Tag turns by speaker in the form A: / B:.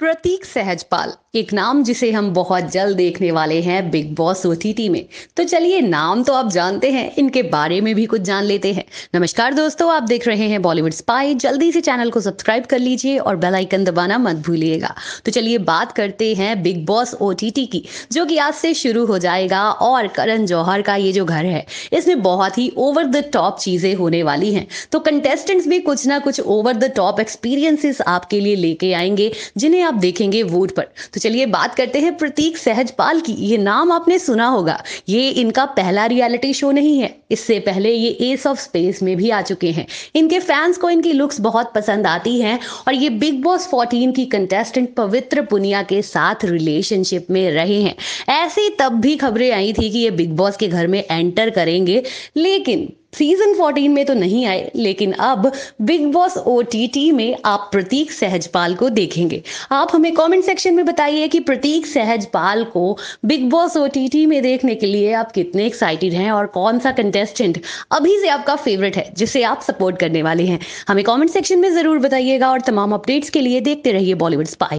A: प्रतीक सहजपाल एक नाम जिसे हम बहुत जल्द देखने वाले हैं बिग बॉस ओ में तो चलिए नाम तो आप जानते हैं इनके बारे में भी कुछ जान लेते हैं नमस्कार दोस्तों आप देख रहे हैं बॉलीवुड स्पाई जल्दी से चैनल को सब्सक्राइब कर लीजिए और बेल आइकन दबाना मत भूलिएगा तो चलिए बात करते हैं बिग बॉस ओ की जो कि आज से शुरू हो जाएगा और करण जौहर का ये जो घर है इसमें बहुत ही ओवर द टॉप चीजें होने वाली हैं तो कंटेस्टेंट्स भी कुछ ना कुछ ओवर द टॉप एक्सपीरियंसेस आपके लिए लेके आएंगे जिन्हें आप देखेंगे वोट पर तो चलिए बात करते हैं प्रतीक सहजपाल की ये नाम आपने सुना होगा ये इनका पहला रियलिटी शो नहीं है इससे पहले ये एस ऑफ स्पेस में भी आ चुके हैं इनके फैंस को इनकी लुक्स बहुत पसंद आती हैं और ये बिग बॉस फोर्टीन की कंटेस्टेंट पवित्र पुनिया के साथ रिलेशनशिप में रहे हैं ऐसी तब भी खबरें आई थी कि ये बिग बॉस के घर में एंटर करेंगे लेकिन सीजन 14 में तो नहीं आए लेकिन अब बिग बॉस ओ में आप प्रतीक सहजपाल को देखेंगे आप हमें कमेंट सेक्शन में बताइए कि प्रतीक सहजपाल को बिग बॉस ओ में देखने के लिए आप कितने एक्साइटेड हैं और कौन सा कंटेस्टेंट अभी से आपका फेवरेट है जिसे आप सपोर्ट करने वाले हैं हमें कॉमेंट सेक्शन में जरूर बताइएगा और तमाम अपडेट्स के लिए देखते रहिए बॉलीवुड स्पाई